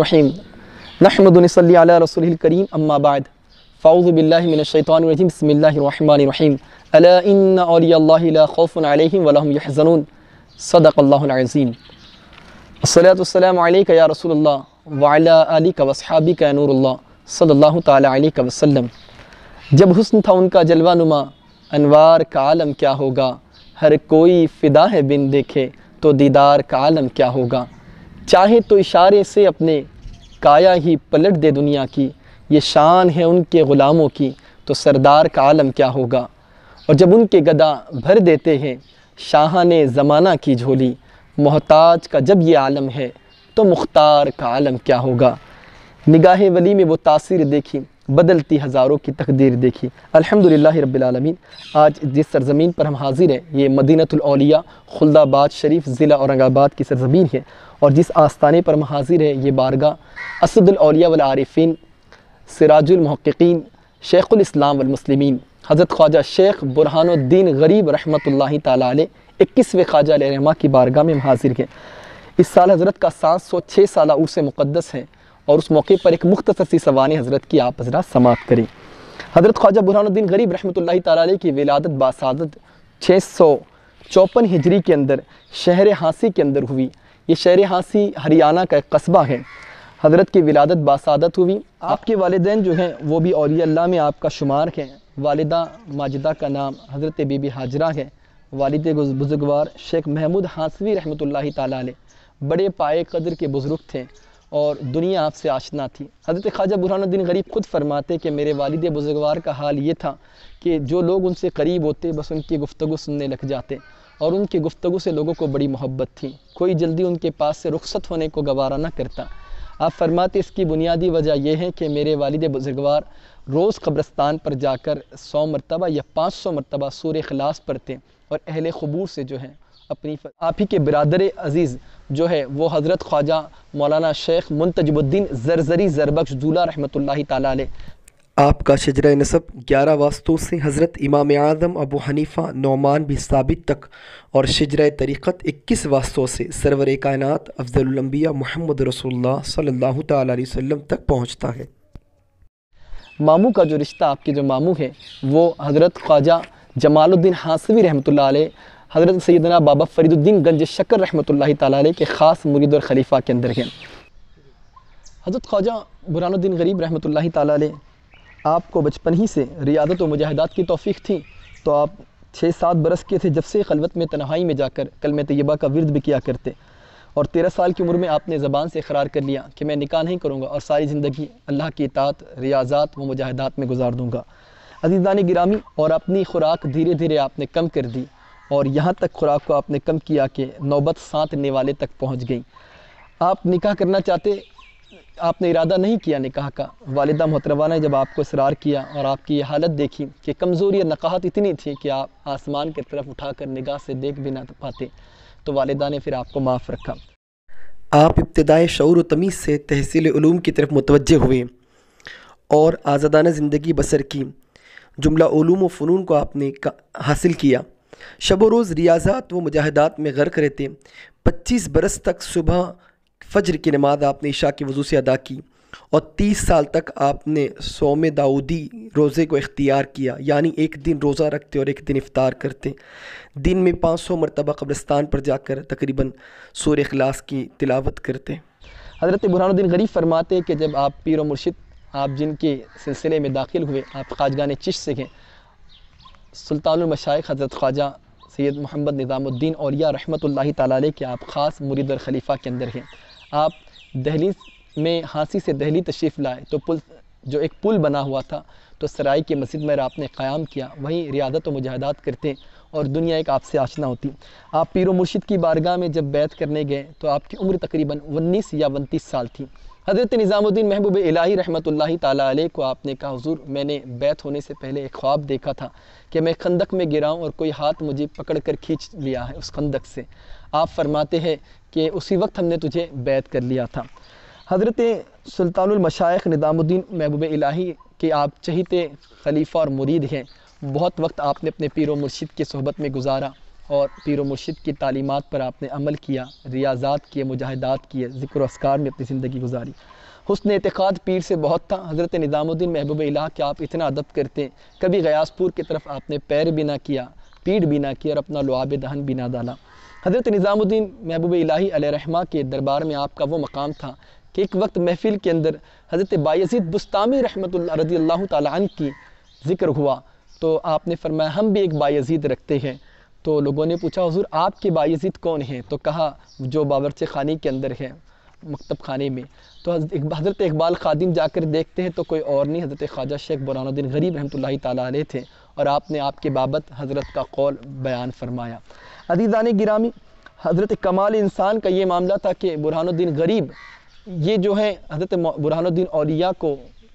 रहीम नहमदनसली रसूल करीम अम्माबाद फ़ाउज़बिल्लिमिनशैतरजीम बसमीम अल्लाफ़ुम वलहज़नून सदक़ल्लाज़ीम सलातम या रसूल वाला अली का वसहाबी का नूरल्ला सल्लल्लाहु अलैहि जब हुसन था उनका जलवा नुमा अनवार का आलम क्या होगा हर कोई फ़िदा है बिन देखे तो दीदार का आलम क्या होगा चाहे तो इशारे से अपने काया ही पलट दे दुनिया की ये शान है उनके ग़ुलामों की तो सरदार का आलम क्या होगा और जब उनके गदा भर देते हैं शाह ने ज़माना की झोली मोहताज का जब ये आलम है तो मुख्तार का आलम क्या होगा निगाह वली में वो तासीर देखी बदलती हज़ारों की तकदीर देखी अल्हम्दुलिल्लाह रबालमीन आज जिस सरज़मीन पर हम हाजिर हैं ये मदीनतौलिया खुलदाबाद शरीफ ज़िला औरंगाबाद की सरज़मीन है और जिस आस्थाने पर महाजिर है ये बारगाह असदौलिया वलारफ़िन सिराजुलमहक़िन शेख़ुलस्लाम वमसलिमिन हज़रत ख्वाजा शेख बुरहानुद्दीन गरीब रहमत ला इक्कीसवें ख्वाजा रहमा की बारगाह में हाजिर गए इस साल हज़रत का सात सौ छः साल उर्स मुक़दस है और उस मौके पर एक मुख्तर सी सवान हज़रत की आप हजरा समाप्त करें हज़रत ख्वाजा बुरहानुद्दीन गरीब रहमत ला की विलादत बासादत छः सौ चौपन हिजरी के अंदर शहर हाँसी के अंदर हुई ये शहर हाँसी हरियाणा का एक कस्बा है हज़रत की विलादत बासादत हुई आपके वालदेन जो हैं वो भी और अल्लाह में आपका शुमार हैं वालदा माजिदा का नाम हज़रत बीबी हाजरा है वालद बुजुर्गवार शेख महमूद हाँसवी रहमत ला बड़े पाए कदर के बुज़ुर्ग थे और दुनिया आपसे आशना थी हज़रत ख्वाजा बुरहानद्दीन गरीब ख़ुद फरमाते कि मेरे वालद बुजुर्गवार का हाल ये था कि जो लोग उनसे करीब होते बस उनकी गुफ्तु सुनने लग जाते और उनकी गुफ्तु से लोगों को बड़ी मोहब्बत थी कोई जल्दी उनके पास से रुख्सत होने को गवारा न करता आप फरमाते इसकी बुनियादी वजह यह है कि मेरे वालद बुजुर्गवार रोज़ कब्रस्तान पर जाकर सौ मरतबा या पाँच सौ मरतबा सूर खलास पढ़ते और अहल खबूर से जो है अपनी आप ही के बिरदर अज़ीज़ जो है वो हज़रत ख्वाजा मौलाना शेख मुंतजबुद्दीन जरजरी जरबख्श जूला रहमत ला आपका शजर नसब ग्यारह वास्तों से हज़रत इमाम आज़म अबू हनीफ़ा नौमान भी साबित तक और शजर तरीक़त इक्कीस वास्तों से सरवर कायनत अफजलम्बिया मोहम्मद रसोल्ला सल्ह तसम तक पहुँचता है मामू का जो रिश्ता आपके जो मामू है वो हज़रत ख्वाजा जमालुद्दीन हासवी रहमत हज़रत सैदना बाबा फरीदुद्दीन गंज शक्कर रहमत ताली के ख़ास मुरीद और ख़लीफ़ा के अंदर हैं हज़रत ख्वाजा बुरानुद्दीन गरीब रहमत ताली आपको बचपन ही से रियादत व मुजाहदात की तोफ़ी थी तो आप छः सात बरस के थे जब से खलवत में तनहाई में जाकर कल में तयबा का विरद भी किया करते और तेरह साल की उम्र में आपने ज़बान से इकरार कर लिया कि मैं निकाह नहीं करूँगा और सारी ज़िंदगी अल्लाह की इतात रियाजात व मुजाहदात में गुजार दूँगा अजीज़ान गिरामी और अपनी खुराक धीरे धीरे आपने कम कर दी और यहाँ तक खुराक को आपने कम किया कि नौबत सांतने वाले तक पहुँच गई आप निकाह करना चाहते आपने इरादा नहीं किया निकाह का वालदा मोहतरबा ने जब आपको इसरार किया और आपकी ये हालत देखी कि कमज़ोरी और नकाहत इतनी थी कि आप आसमान की तरफ उठा कर निगाह से देख भी ना पाते तो वालदा ने फिर आपको माफ़ रखा आप इब्तदाई शौर व तमीज़ से तहसील ूम की तरफ मुतवजह हुए और आज़ादाना ज़िंदगी बसर की जुमला ूम व फ़नून को आपने हासिल किया शब रोज़ रियाजात व मुजाहदात में गर्क रहते पच्चीस बरस तक सुबह फजर की नमाज आपने ईशा की वज़ू से अदा की और तीस साल तक आपने सोम दाऊदी रोज़े को इख्तियार किया यानी एक दिन रोज़ा रखते और एक दिन इफ़ार करते दिन में पाँच सौ मरतबा कब्रस्तान पर जाकर तकरीबन सूर अखलास की तिलावत करते हज़रत बुरहानुद्दीन गरीब फरमाते कि जब आप पीर व मुर्शिद आप जिनके सिलसिले में दाखिल हुए आप ख्वाजगान चिश से गए सुल्तानमशाइ हज़रत ख्वाजा सैद मोहम्मद निज़ामुद्दीन और या रहमत ला के आप ख़ास मुरीद और खलीफ़ा के अंदर हैं आप दहली में हाँसी से दहली तशरीफ़ लाए तो पुल जो एक पुल बना हुआ था तो सराय की मस्जिद में आपने क़्याम किया वहीं रियादत व मुजाहदात करते और दुनिया एक आपसे आशना होती आप पीर मुर्शिद की बारगाह में जब बैत करने गए तो आपकी उम्र तकरीबन उन्नीस या उनतीस साल थी हज़रत निज़ामुद्दीन महबूब इलाही रहमत ताली को आपने कहा हजूर मैंने बैत होने से पहले एक ख्वाब देखा था कि मैं खंदक में गिराऊँ और कोई हाथ मुझे पकड़ कर खींच लिया है उस खंदक से आप फरमाते हैं कि उसी वक्त हमने तुझे बैत कर लिया था हज़रत सुल्तानमशाइ निज़ामुद्दीन महबूब इलाही के आप चहीते खलीफा और मुरीद हैं बहुत वक्त आपने अपने पिर व मुर्शिद की सहबत में गुजारा और पिर व मुर्शिद की तालीमत पर आपने अमल किया रियाजात किए मुजाहिदात किए जिक्र असकार में अपनी ज़िंदगी गुजारी हसन एतक़ाद पीर से बहुत था हज़रत निज़ामुद्दीन महबूब इलाह के आप इतना अदब करते कभी गयासपुर की तरफ आपने पैर भी ना किया पीठ भी ना किया और अपना लुआब दहन भी ना डाला हज़रत निज़ामुद्दीन महबूब इलाही रहमा के दरबार में आपका वो मकाम था कि एक वक्त महफिल के अंदर हज़रत बायजीद बुस्तामी रहमत रजी अल्लाह तन की ज़िक्र हुआ तो आपने फरमाया हम भी एक बायजीद रखते हैं तो लोगों ने पूछा हजूर आपके बायजीद कौन हैं तो कहा जो बावरचे खाने के अंदर है मकतब खाने में तो हज़रत इकबाल खादिम जाकर देखते हैं तो कोई और नहीं हज़रत ख्वाजा शेख बुरानुद्दीन गरीब रहमत ला थे और आपने आपके बाबत हज़रत का कौल बयान फरमाया अजीज़ान गिरामी हज़रत कमाल इंसान का ये मामला था कि बुरहानुद्दीन गरीब ये जो है हज़रत बुरहानुद्दीन औलिया को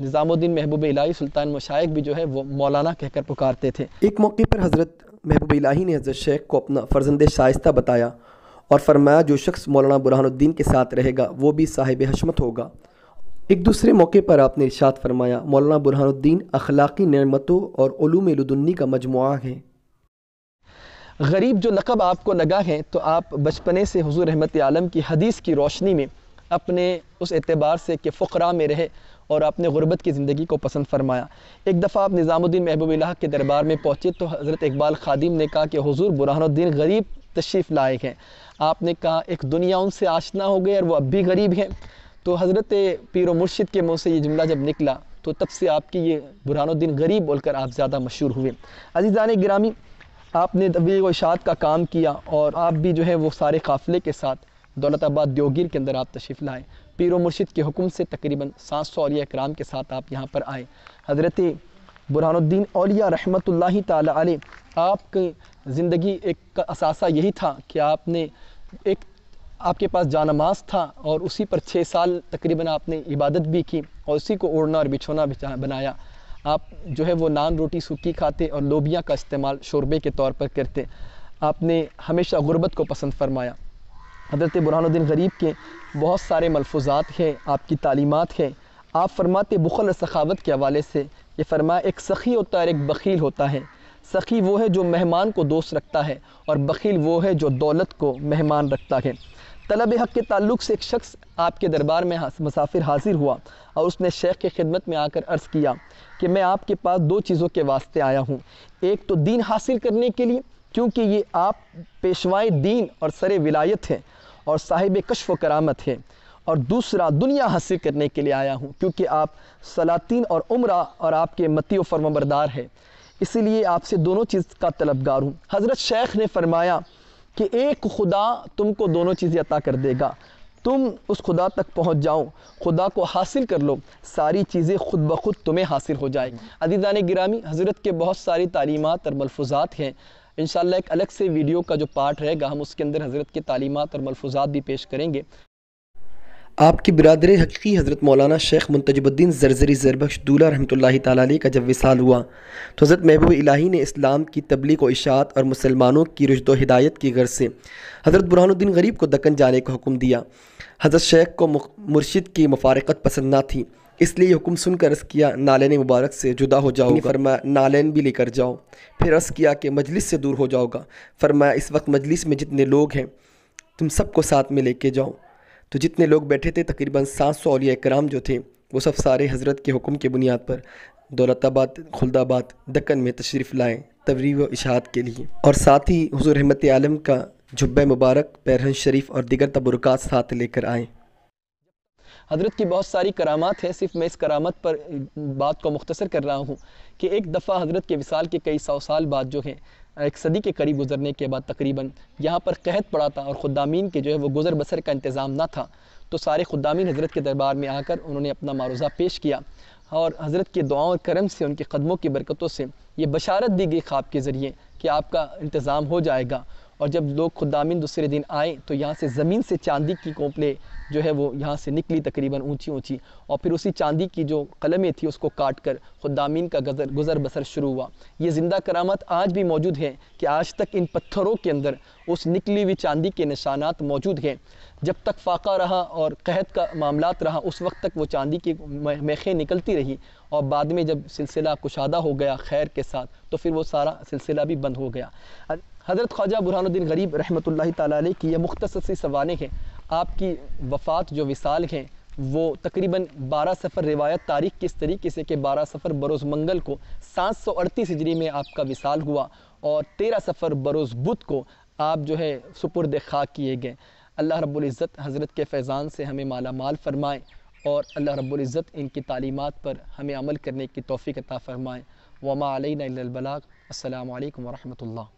निज़ामुद्दीन महबूब इलाही सुल्तान मशाइक भी जो है वो मौलाना कहकर पुकारते थे एक मौके पर हज़रत महबूब इलाही ने हज़रत शेख को अपना फर्जंद शाइस्ता बताया और फरमाया जो शख्स मौलाना बुरहानुद्दीन के साथ रहेगा वो भी साहिब हशमत होगा एक दूसरे मौके पर आपने इर्शाद फरमाया मौलाना बुरहानुद्दीन अखलाक़ी नमतों और ूम का मजमु है गरीब जो लकब आपको लगा है तो आप बचपने से हजूर रहमत आलम की हदीस की रोशनी में अपने उस एतबार से कि फ़रा में रहे और आपने गुरबत की ज़िंदगी को पसंद फरमाया एक दफ़ा आप निज़ामुद्दीन महबूबिल्ला के दरबार में पहुँचे तो हज़रत इकबाल खादिम ने कहा कि हजूर बुरहानुद्दीन गरीब तशरीफ़ लायक हैं आपने कहा एक दुनिया उनसे आशना हो गई और वह अब भी गरीब हैं तो हज़रत पिर मुर्शिद के मुँह से ये जुमला जब निकला तो तब से आपकी ये बुरहानुद्दीन गरीब बोलकर आप ज़्यादा मशहूर हुए अजीज़ान ग्रामी आपने तबीर व इशात का काम किया और आप भी जो है वो सारे काफ़िले के साथ दौलत आबाद देवगिर के अंदर आप तशरीफ़ लाएँ पीर मुर्शिद के हुक्म से तकरीबन सात सौ अलिया कराम के साथ आप यहाँ पर आए हज़रत बुरहानुद्दीन अलिया रहमत ला आपकी ज़िंदगी एक असासा यही था कि आपने एक आपके पास जानमाज था और उसी पर छः साल तकरीबन आपने इबादत भी की और उसी को ओढ़ना और बिछोना भी बनाया आप जो है वो नान रोटी सूखी खाते और लोबिया का इस्तेमाल शोरबे के तौर पर करते आपने हमेशा गुरबत को पसंद फरमाया हजरत बुरहानुद्दीन गरीब के बहुत सारे मलफूजात हैं आपकी तालीमत हैं आप फरमाते बुखल और सखावत के हवाले से ये फरमाया एक सखी होता है और एक बकील होता है सखी वो है जो मेहमान को दोस्त रखता है और बकील वो है जो दौलत को मेहमान रखता है तलब हक़ के ताल्लुक से एक शख्स आपके दरबार में मुसाफिर हाजिर हुआ और उसने शेख की खिदमत में आकर अर्ज़ किया कि मैं आपके पास दो चीज़ों के वास्ते आया हूँ एक तो दीन हासिल करने के लिए क्योंकि ये आप पेशवाए दीन और सर विलायत हैं और साहिब कशफ करामत हैं और दूसरा दुनिया हासिल करने के लिए आया हूँ क्योंकि आप सलातीन और उम्र और आपके मती व फर्मबरदार हैं इसीलिए आपसे दोनों चीज़ का तलबगार हूँ हज़रत शेख ने फरमाया कि एक खुदा तुमको दोनों चीज़ें अता कर देगा तुम उस खुदा तक पहुंच जाओ खुदा को हासिल कर लो सारी चीज़ें खुद ब खुद तुम्हें हासिल हो जाए अदीज़ान ग्रामी हज़रत के बहुत सारी तालीमत और मलफूजात हैं इन एक अलग से वीडियो का जो पार्ट रहेगा हम उसके अंदर हज़रत की तालीमत और मलफूजात भी पेश करेंगे आपकी बिरदर हकी हज़रत मौलाना शेख मुंतजबुद्दीन जरजरी जरबख्श दूल्हा रहमतुल्लाह ताली का जब विसाल हुआ तो हज़रत महबूब इलाही ने इस्लाम की तबलीग व इशात और मुसलमानों की रुशद हिदायत की गर्ज से हज़रत बुरहानुद्दीन गरीब को दक्कन जाने का हुक्म दिया हज़रत शेख को मुर्शिद की मफारकत पसंद ना थी इसलिए हुक्म सुनकर रस किया नालैन मुबारक से जुदा हो जाओ फरमाया नालैन भी लेकर जाओ फिर अर्ज़ किया कि मजलिस से दूर हो जाओगा फरमाया इस वक्त मजलिस में जितने लोग हैं तुम सबको साथ में लेके जाओ तो जितने लोग बैठे थे तकरीबन सात सौ अलिया कराम जो थे वो सब सारे हज़रत के हुक्म के बुनियाद पर दौलताबाद खुलदाबाद दक्कन में तशरीफ़ लाए तवरी व इशात के लिए और साथ ही हजूर रहमत आलम का जुब्बे मुबारक पैरहन शरीफ और दिगर तबरक़ात साथ लेकर आएँ हजरत की बहुत सारी करामात है सिर्फ मैं इस करामत पर बात को मुख्तर कर रहा हूँ कि एक दफ़ा हजरत के विसाल के कई सौ साल बाद जो हैं एक सदी के करीब गुजरने के बाद तकरीबन यहाँ पर कहत पड़ा था और ख़ुदामीन के जो है वो गुज़र बसर का इंतज़ाम ना था तो सारे ख़ुदामीन हज़रत के दरबार में आकर उन्होंने अपना मारूज़ा पेश किया और हज़रत के दुआओं और करम से उनके कदमों की बरकतों से ये बशारत दी गई ख्वाब के ज़रिए कि आपका इंतज़ाम हो जाएगा और जब लोग खुदामिन दूसरे दिन आए तो यहाँ से ज़मीन से चांदी की कोपले जो है वो यहाँ से निकली तकरीबन ऊंची ऊंची और फिर उसी चांदी की जो कलमें थी उसको काट कर खुदामीन का गजर गुज़र बसर शुरू हुआ ये ज़िंदा करामत आज भी मौजूद है कि आज तक इन पत्थरों के अंदर उस निकली हुई चांदी के निशानात मौजूद हैं जब तक फाका रहा और कहत का मामला रहा उस वक्त तक वो चांदी की मेखें निकलती रही और बाद में जब सिलसिला कुशादा हो गया खैर के साथ तो फिर वो सारा सिलसिला भी बंद हो गया हज़रत ख्वाजा बुरहानुद्दीन गरीब रहमत ला की यह मुख्तर सी सवाने हैं आपकी वफ़ात जो विसाल हैं वो तकरीबन बारह सफ़र रिवायत तारीख किस तरीके से कि बारह सफ़र बरोज़ मंगल को सात सौ अड़तीस हिजरी में आपका विसाल हुआ और तेरह सफ़र बरोज़ बुध को आप जो है सुपुर्द खाक किए गए अल्लाह रब्ज़त हज़रत के फैज़ान से हमें माला माल फ़रमाएँ और अल्लाह रब्ज़त इनकी तालीमत पर हमें अमल करने की तोफ़ी अता फ़रमाएँ वमा अलबलाक अल्लाम वरहमल